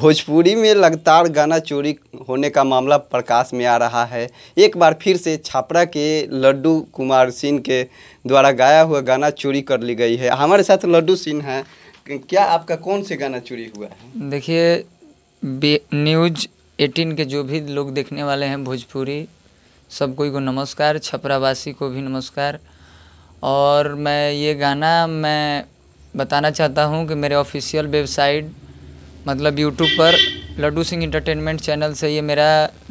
भोजपुरी में लगातार गाना चोरी होने का मामला प्रकाश में आ रहा है एक बार फिर से छापरा के लड्डू कुमार सिंह के द्वारा गाया हुआ गाना चोरी कर ली गई है हमारे साथ लड्डू सिंह हैं क्या आपका कौन से गाना चोरी हुआ है देखिए न्यूज एटीन के जो भी लोग देखने वाले हैं भोजपुरी सबको को नमस्कार छपरावासी को भी नमस्कार और मैं ये गाना मैं बताना चाहता हूँ कि मेरे ऑफिशियल वेबसाइट मतलब यूट्यूब पर लड्डू सिंह इंटरटेनमेंट चैनल से ये मेरा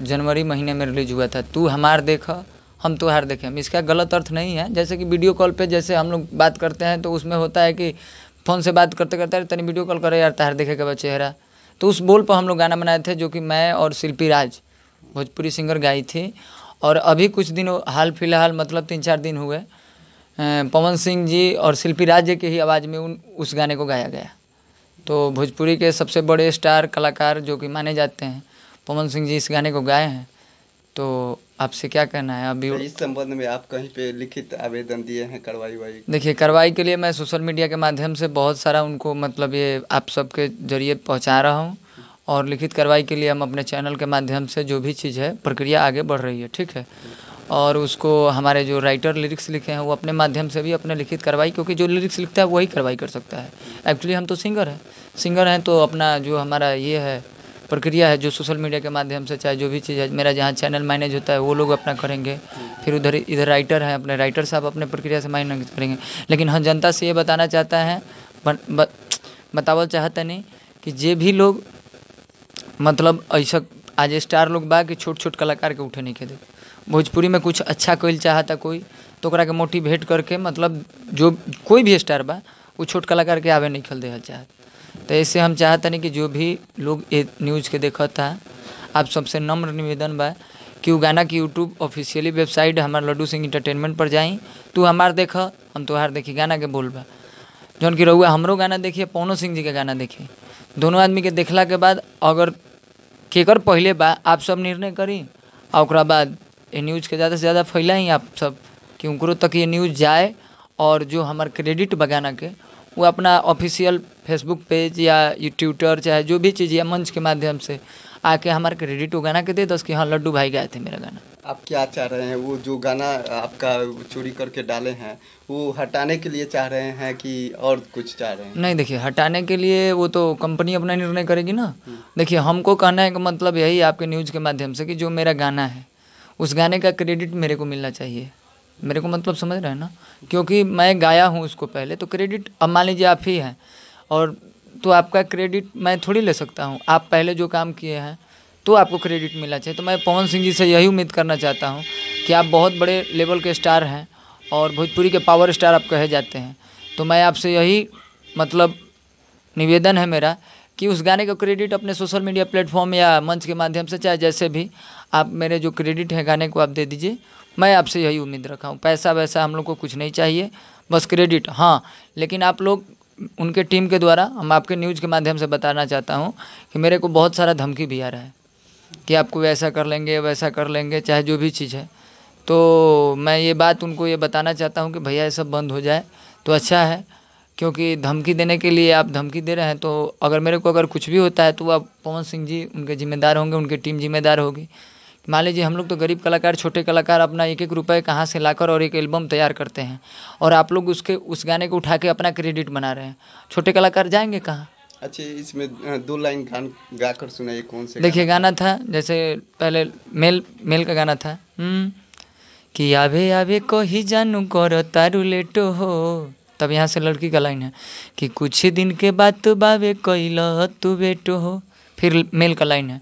जनवरी महीने में रिलीज हुआ था तू हमार देखा हम तुम्हार देखें इसका गलत अर्थ नहीं है जैसे कि वीडियो कॉल पे जैसे हम लोग बात करते हैं तो उसमें होता है कि फ़ोन से बात करते करते अरे तनी वीडियो कॉल करे यार तहार देखे का चेहरा तो उस बोल पर हम लोग गाना बनाए थे जो कि मैं और शिल्पी राज भोजपुरी सिंगर गाई थी और अभी कुछ दिन हाल फिलहाल मतलब तीन चार दिन हुए पवन सिंह जी और शिल्पी राज्य के ही आवाज़ में उन उस गाने को गाया गया तो भोजपुरी के सबसे बड़े स्टार कलाकार जो कि माने जाते हैं पवन सिंह जी इस गाने को गाए हैं तो आपसे क्या कहना है अभी इस संबंध में आप कहीं पे लिखित आवेदन दिए हैं कार्रवाई वाई देखिए कार्रवाई के लिए मैं सोशल मीडिया के माध्यम से बहुत सारा उनको मतलब ये आप सबके जरिए पहुंचा रहा हूं और लिखित कार्रवाई के लिए हम अपने चैनल के माध्यम से जो भी चीज़ है प्रक्रिया आगे बढ़ रही है ठीक है और उसको हमारे जो राइटर लिरिक्स लिखे हैं वो अपने माध्यम से भी अपने लिखित कार्रवाई क्योंकि जो लिरिक्स लिखता है वही कार्रवाई कर सकता है एक्चुअली हम तो सिंगर हैं सिंगर हैं तो अपना जो हमारा ये है प्रक्रिया है जो सोशल मीडिया के माध्यम से चाहे जो भी चीज़ है मेरा जहाँ चैनल मैनेज होता है वो लोग अपना करेंगे फिर उधर इधर राइटर हैं अपने राइटर साहब अपने प्रक्रिया से मैनेज करेंगे लेकिन हम हाँ, जनता से ये बताना चाहता है बतावल चाहते नहीं कि जे भी लोग मतलब ऐसा आज स्टार लोग बा कि छोट छोट कलाकार के उठे नहीं खेदे भोजपुरी में कुछ अच्छा कइल चाहता कोई तो के मोटिवेट करके मतलब जो कोई भी स्टार बा वो छोट कलाकार के आवे नहीं खेल दे चाहत तो ऐसे हम नहीं कि जो भी लोग ये न्यूज़ के देखता आप सबसे नम्र निवेदन बा कि वो गाना की यूट्यूब ऑफिशियली वेबसाइट हमारे लड्डू सिंह इंटरटेनमेंट पर जाई तू हमार देख हम तुहार देखी गाना के बोल बा जौन कि रहुआ हमरो गाना देखिए पवनो सिंह जी के गाना देखिए दोनों आदमी के देखला के बाद अगर केकर पहले बा आप सब निर्णय करी और बाद ये न्यूज़ के ज़्यादा से ज़्यादा फैलाएँ आप सब कि उनको तक ये न्यूज़ जाए और जो हमारे क्रेडिट बगाना के वो अपना ऑफिशियल फेसबुक पेज या ट्विटर चाहे जो भी चीज़ या मंच के माध्यम से आके हमारे क्रेडिट वो गाना के दे दस तो कि हाँ लड्डू भाई गाए थे मेरा गाना आप क्या चाह रहे हैं वो जो गाना आपका चोरी करके डाले हैं वो हटाने के लिए चाह रहे हैं कि और कुछ चाह रहे हैं नहीं देखिए हटाने के लिए वो तो कंपनी अपना निर्णय करेगी ना हम्म। देखिए हमको कहना है का मतलब यही आपके न्यूज़ के माध्यम से कि जो मेरा गाना है उस गाने का क्रेडिट मेरे को मिलना चाहिए मेरे को मतलब समझ रहे हैं ना क्योंकि मैं गाया हूँ उसको पहले तो क्रेडिट अब मान लीजिए आप ही हैं और तो आपका क्रेडिट मैं थोड़ी ले सकता हूँ आप पहले जो काम किए हैं तो आपको क्रेडिट मिलना चाहिए तो मैं पवन सिंह जी से यही उम्मीद करना चाहता हूँ कि आप बहुत बड़े लेवल के स्टार हैं और भोजपुरी के पावर स्टार आप कहे जाते हैं तो मैं आपसे यही मतलब निवेदन है मेरा कि उस गाने का क्रेडिट अपने सोशल मीडिया प्लेटफॉर्म या मंच के माध्यम से चाहे जैसे भी आप मेरे जो क्रेडिट है गाने को आप दे दीजिए मैं आपसे यही उम्मीद रखा हूँ पैसा वैसा हम लोग को कुछ नहीं चाहिए बस क्रेडिट हाँ लेकिन आप लोग उनके टीम के द्वारा हम आपके न्यूज़ के माध्यम से बताना चाहता हूँ कि मेरे को बहुत सारा धमकी भी आ रहा है कि आपको ऐसा कर लेंगे वैसा कर लेंगे चाहे जो भी चीज़ है तो मैं ये बात उनको ये बताना चाहता हूँ कि भैया ये सब बंद हो जाए तो अच्छा है क्योंकि धमकी देने के लिए आप धमकी दे रहे हैं तो अगर मेरे को अगर कुछ भी होता है तो आप पवन सिंह जी उनके जिम्मेदार होंगे उनकी टीम जिम्मेदार होगी मान लीजिए हम लोग तो गरीब कलाकार छोटे कलाकार अपना एक एक रुपए कहाँ से लाकर और एक एल्बम तैयार करते हैं और आप लोग उसके उस गाने को उठा के अपना क्रेडिट बना रहे हैं छोटे कलाकार जाएंगे कहाँ अच्छा इसमें दो लाइन गान गा कर सुनाइए कौन से देखिए गाना था जैसे पहले मेल मेल का गाना था हम्म, कि आभे आभे को ही जानू करो तारू लेटो हो तब यहाँ से लड़की का लाइन है कि कुछ दिन के बाद तू बाबे कैल तू बेटो हो फिर मेल का लाइन है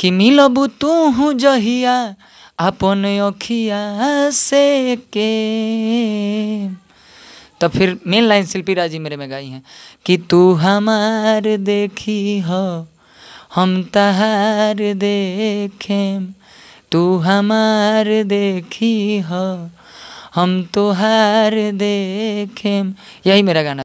कि मिलबू तू हूँ जहिया अपन अखिया से के तब फिर मेन लाइन शिल्पी राजी मेरे में गाई हैं कि तू हमार देखी हो हम तहार देखें तू हमार देखी हो हम तो हार देखे यही मेरा गाना